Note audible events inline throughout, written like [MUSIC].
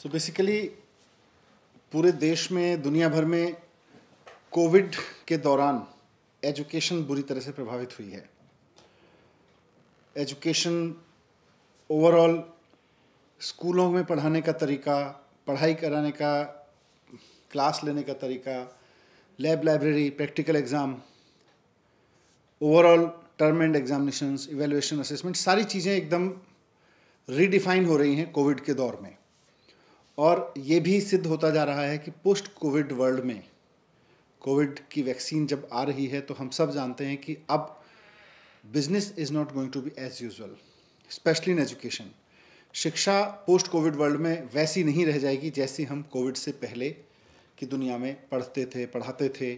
सो so basically पूरे देश में दुनिया भर में कोविड के दौरान एजुकेशन बुरी तरह से प्रभावित हुई है एजुकेशन ओवरऑल स्कूलों में पढ़ाने का तरीका पढ़ाई कराने का क्लास लेने का तरीका lab library practical exam overall term end examination evaluation assessment सारी चीज़ें एकदम रीडिफाइन हो रही हैं कोविड के दौर में और ये भी सिद्ध होता जा रहा है कि पोस्ट कोविड वर्ल्ड में कोविड की वैक्सीन जब आ रही है तो हम सब जानते हैं कि अब business is not going to be as usual specially in education शिक्षा पोस्ट कोविड वर्ल्ड में वैसी नहीं रह जाएगी जैसी हम कोविड से पहले की दुनिया में पढ़ते थे पढ़ाते थे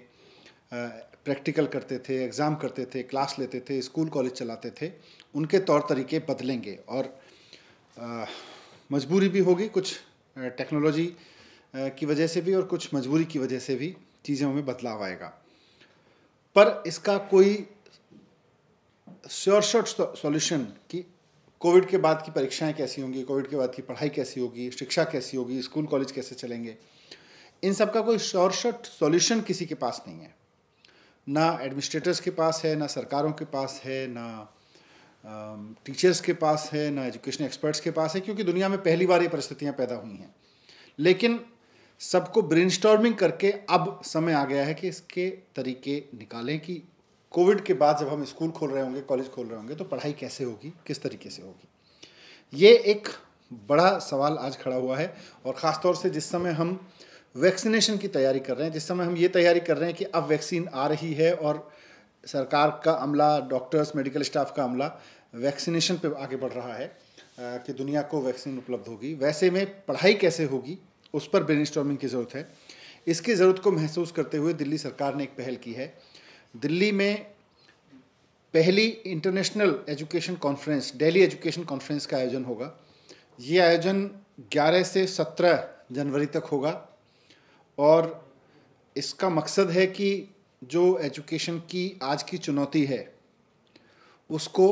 प्रैक्टिकल करते थे एग्ज़ाम करते थे क्लास लेते थे स्कूल कॉलेज चलाते थे उनके तौर तरीके बदलेंगे और मजबूरी भी होगी कुछ टेक्नोलॉजी की वजह से भी और कुछ मजबूरी की वजह से भी चीज़ों में बदलाव आएगा पर इसका कोई श्योर शॉर्ट सॉल्यूशन कि कोविड के बाद की परीक्षाएं कैसी होंगी कोविड के बाद की पढ़ाई कैसी होगी शिक्षा कैसी होगी स्कूल कॉलेज कैसे चलेंगे इन सब का कोई श्योर शॉर्ट सॉल्यूशन किसी के पास नहीं है ना एडमिनिस्ट्रेटर्स के पास है ना सरकारों के पास है ना टीचर्स um, के पास है ना एजुकेशन एक्सपर्ट्स के पास है क्योंकि दुनिया में पहली बार ये परिस्थितियाँ पैदा हुई हैं लेकिन सबको ब्रेन करके अब समय आ गया है कि इसके तरीके निकालें कि कोविड के बाद जब हम स्कूल खोल रहे होंगे कॉलेज खोल रहे होंगे तो पढ़ाई कैसे होगी किस तरीके से होगी ये एक बड़ा सवाल आज खड़ा हुआ है और ख़ासतौर से जिस समय हम वैक्सीनेशन की तैयारी कर रहे हैं जिस समय हम ये तैयारी कर रहे हैं कि अब वैक्सीन आ रही है और सरकार का अमला डॉक्टर्स मेडिकल स्टाफ का अमला वैक्सीनेशन पे आगे बढ़ रहा है कि दुनिया को वैक्सीन उपलब्ध होगी वैसे में पढ़ाई कैसे होगी उस पर ब्रेन की ज़रूरत है इसकी ज़रूरत को महसूस करते हुए दिल्ली सरकार ने एक पहल की है दिल्ली में पहली international education conference daily education conference का आयोजन होगा ये आयोजन 11 से 17 जनवरी तक होगा और इसका मकसद है कि जो एजुकेशन की आज की चुनौती है उसको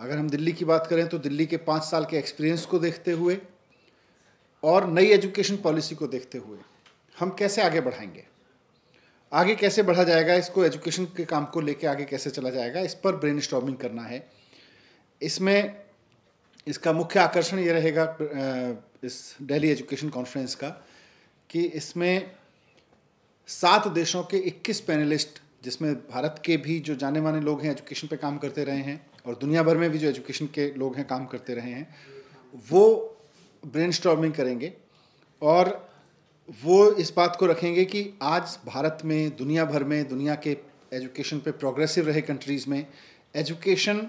अगर हम दिल्ली की बात करें तो दिल्ली के पाँच साल के एक्सपीरियंस को देखते हुए और नई एजुकेशन पॉलिसी को देखते हुए हम कैसे आगे बढ़ाएंगे आगे कैसे बढ़ा जाएगा इसको एजुकेशन के काम को लेके आगे कैसे चला जाएगा इस पर ब्रेन करना है इसमें इसका मुख्य आकर्षण ये रहेगा इस डेली एजुकेशन कॉन्फ्रेंस का कि इसमें सात देशों के 21 पैनलिस्ट जिसमें भारत के भी जो जाने माने लोग हैं एजुकेशन पे काम करते रहे हैं और दुनिया भर में भी जो एजुकेशन के लोग हैं काम करते रहे हैं वो ब्रेन करेंगे और वो इस बात को रखेंगे कि आज भारत में दुनिया भर में दुनिया के एजुकेशन पे प्रोग्रेसिव रहे कंट्रीज़ में एजुकेशन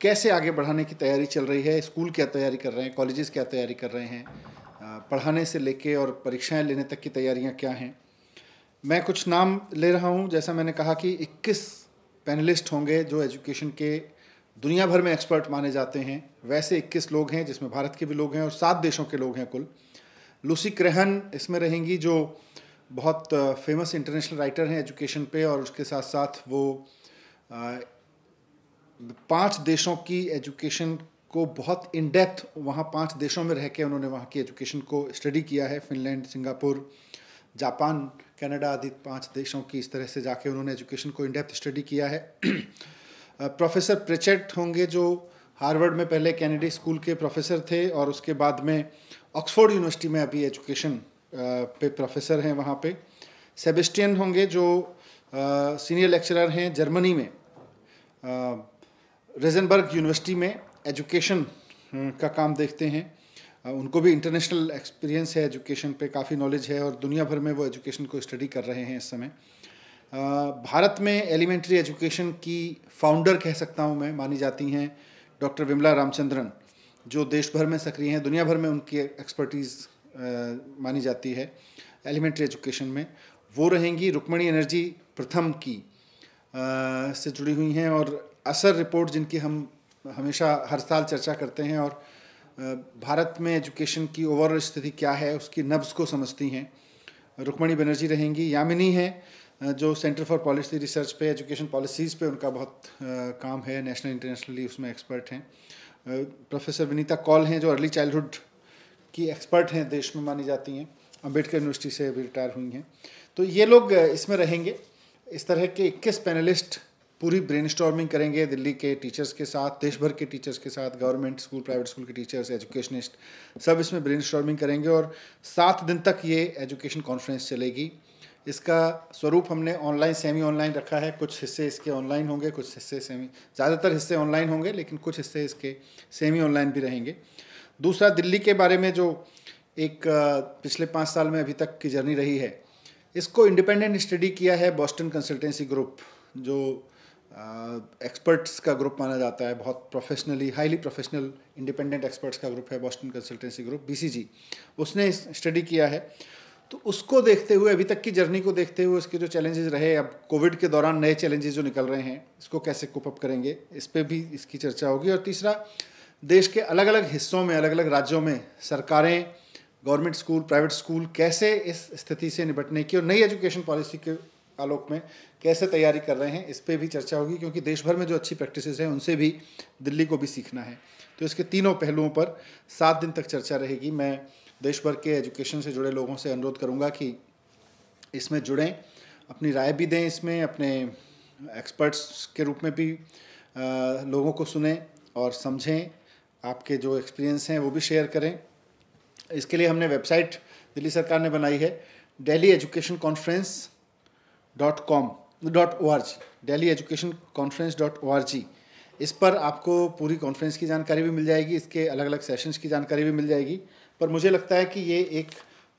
कैसे आगे बढ़ाने की तैयारी चल रही है स्कूल क्या तैयारी कर रहे हैं कॉलेजेस क्या तैयारी कर रहे हैं पढ़ाने से लेके और परीक्षाएं लेने तक की तैयारियां क्या हैं मैं कुछ नाम ले रहा हूँ जैसा मैंने कहा कि 21 पैनलिस्ट होंगे जो एजुकेशन के दुनिया भर में एक्सपर्ट माने जाते हैं वैसे 21 लोग हैं जिसमें भारत के भी लोग हैं और सात देशों के लोग हैं कुल लूसी क्रेहन इसमें रहेंगी जो बहुत फेमस इंटरनेशनल राइटर हैं एजुकेशन पे और उसके साथ साथ वो पांच देशों की एजुकेशन को बहुत इन डेप्थ वहाँ पाँच देशों में रह के उन्होंने वहाँ की एजुकेशन को स्टडी किया है फिनलैंड सिंगापुर जापान कनाडा आदि पांच देशों की इस तरह से जाके उन्होंने एजुकेशन को इनडेप्थ स्टडी किया है [CLEARS THROAT] प्रोफेसर प्रेचेट होंगे जो हार्वर्ड में पहले कैनेडी स्कूल के प्रोफेसर थे और उसके बाद में ऑक्सफोर्ड यूनिवर्सिटी में अभी एजुकेशन पे प्रोफेसर हैं वहाँ पे सेबेस्टियन होंगे जो सीनियर लेक्चरर हैं जर्मनी में रेजनबर्ग यूनिवर्सिटी में एजुकेशन हम्म, का काम देखते हैं उनको भी इंटरनेशनल एक्सपीरियंस है एजुकेशन पे काफ़ी नॉलेज है और दुनिया भर में वो एजुकेशन को स्टडी कर रहे हैं इस समय भारत में एलिमेंट्री एजुकेशन की फाउंडर कह सकता हूँ मैं मानी जाती हैं डॉक्टर विमला रामचंद्रन जो देश भर में सक्रिय हैं दुनिया भर में उनकी एक्सपर्टीज़ मानी जाती है एलिमेंट्री एजुकेशन में वो रहेंगी रुक्मणी एनर्जी प्रथम की आ, से जुड़ी हुई हैं और असर रिपोर्ट जिनकी हम हमेशा हर साल चर्चा करते हैं और भारत में एजुकेशन की ओवरऑल स्थिति क्या है उसकी नब्स को समझती हैं रुक्मणी बनर्जी रहेंगी यामिनी हैं जो सेंटर फॉर पॉलिसी रिसर्च पे एजुकेशन पॉलिसीज़ पे उनका बहुत काम है नेशनल इंटरनेशनली उसमें एक्सपर्ट हैं प्रोफेसर विनीता कॉल हैं जो अर्ली चाइल्डहुड की एक्सपर्ट हैं देश में मानी जाती हैं अम्बेडकर यूनिवर्सिटी से भी रिटायर हुई हैं तो ये लोग इसमें रहेंगे इस तरह के इक्कीस पैनलिस्ट पूरी ब्रेन करेंगे दिल्ली के टीचर्स के साथ देश भर के टीचर्स के साथ गवर्नमेंट स्कूल प्राइवेट स्कूल के टीचर्स एजुकेशनिस्ट सब इसमें ब्रेन करेंगे और सात दिन तक ये एजुकेशन कॉन्फ्रेंस चलेगी इसका स्वरूप हमने ऑनलाइन सेमी ऑनलाइन रखा है कुछ हिस्से इसके ऑनलाइन होंगे कुछ हिस्से सेमी ज़्यादातर हिस्से ऑनलाइन होंगे लेकिन कुछ हिस्से इसके सेमी ऑनलाइन भी रहेंगे दूसरा दिल्ली के बारे में जो एक पिछले पाँच साल में अभी तक की जर्नी रही है इसको इंडिपेंडेंट स्टडी किया है बॉस्टन कंसल्टेंसी ग्रुप जो एक्सपर्ट्स uh, का ग्रुप माना जाता है बहुत professionally highly professional independent experts का ग्रुप है बॉस्टन कंसल्टेंसी ग्रुप बीसीजी उसने स्टडी किया है तो उसको देखते हुए अभी तक की जर्नी को देखते हुए उसके जो चैलेंजेस रहे अब कोविड के दौरान नए चैलेंजेस जो निकल रहे हैं इसको कैसे कुप अप करेंगे इस पर भी इसकी चर्चा होगी और तीसरा देश के अलग अलग हिस्सों में अलग अलग राज्यों में सरकारें गवर्नमेंट स्कूल प्राइवेट स्कूल कैसे इस स्थिति से निपटने की और नई एजुकेशन पॉलिसी के आलोक में कैसे तैयारी कर रहे हैं इस पर भी चर्चा होगी क्योंकि देश भर में जो अच्छी प्रैक्टिसेस हैं उनसे भी दिल्ली को भी सीखना है तो इसके तीनों पहलुओं पर सात दिन तक चर्चा रहेगी मैं देश भर के एजुकेशन से जुड़े लोगों से अनुरोध करूँगा कि इसमें जुड़ें अपनी राय भी दें इसमें अपने एक्सपर्ट्स के रूप में भी लोगों को सुने और समझें आपके जो एक्सपीरियंस हैं वो भी शेयर करें इसके लिए हमने वेबसाइट दिल्ली सरकार ने बनाई है daily education conference dot com dot O R G daily education conference dot O R G इस पर आपको पूरी कॉन्फ्रेंस की जानकारी भी मिल जाएगी इसके अलग अलग सेशंस की जानकारी भी मिल जाएगी पर मुझे लगता है कि ये एक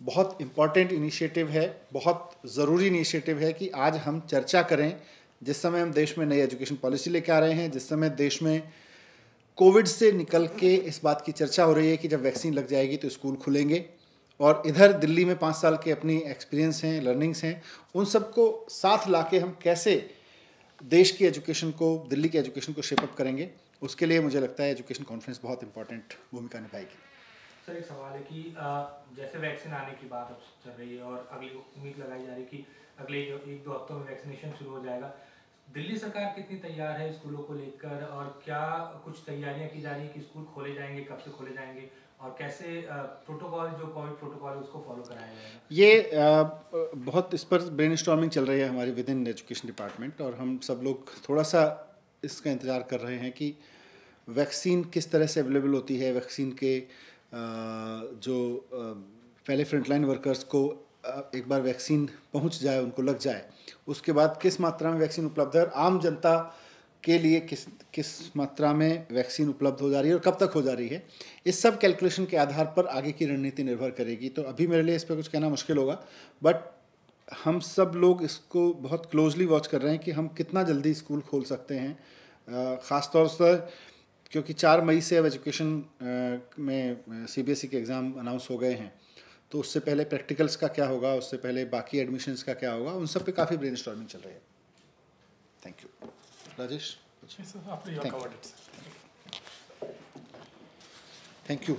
बहुत इम्पॉर्टेंट इनिशिएटिव है बहुत ज़रूरी इनिशिएटिव है कि आज हम चर्चा करें जिस समय हम देश में नई एजुकेशन पॉलिसी लेके आ रहे हैं जिस समय देश में कोविड से निकल के इस बात की चर्चा हो रही है कि जब वैक्सीन लग जाएगी तो स्कूल खुलेंगे और इधर दिल्ली में पाँच साल के अपनी एक्सपीरियंस हैं लर्निंग्स हैं उन सबको साथ ला हम कैसे देश की एजुकेशन को दिल्ली की एजुकेशन को शेपअप करेंगे उसके लिए मुझे लगता है एजुकेशन कॉन्फ्रेंस बहुत इंपॉर्टेंट भूमिका निभाएगी सर एक सवाल है कि जैसे वैक्सीन आने की बात अब चल रही है और अगली उम्मीद लगाई जा रही है कि अगले एक दो हफ्तों में वैक्सीनेशन शुरू हो जाएगा दिल्ली सरकार कितनी तैयार है स्कूलों को लेकर और क्या कुछ तैयारियां की जा रही है कि स्कूल खोले जाएंगे कब से खोले जाएंगे और कैसे प्रोटोकॉल जो कोविड प्रोटोकॉल उसको फॉलो कराया जाएगा ये बहुत इस पर ब्रेन चल रही है हमारे विद इन एजुकेशन डिपार्टमेंट और हम सब लोग थोड़ा सा इसका इंतज़ार कर रहे हैं कि वैक्सीन किस तरह से अवेलेबल होती है वैक्सीन के जो पहले फ्रंटलाइन वर्कर्स को एक बार वैक्सीन पहुंच जाए उनको लग जाए उसके बाद किस मात्रा में वैक्सीन उपलब्ध है आम जनता के लिए किस किस मात्रा में वैक्सीन उपलब्ध हो जा रही है और कब तक हो जा रही है इस सब कैलकुलेशन के आधार पर आगे की रणनीति निर्भर करेगी तो अभी मेरे लिए इस पर कुछ कहना मुश्किल होगा बट हम सब लोग इसको बहुत क्लोजली वॉच कर रहे हैं कि हम कितना जल्दी स्कूल खोल सकते हैं ख़ासतौर से क्योंकि चार मई से अब एजुकेशन में सी बी एस ई के एग्ज़ाम अनाउंस हो गए हैं तो उससे पहले प्रैक्टिकल्स का क्या होगा उससे पहले बाकी एडमिशन्स का क्या होगा उन सब पे काफ़ी ब्रेन चल रही है thank you Rajesh thank you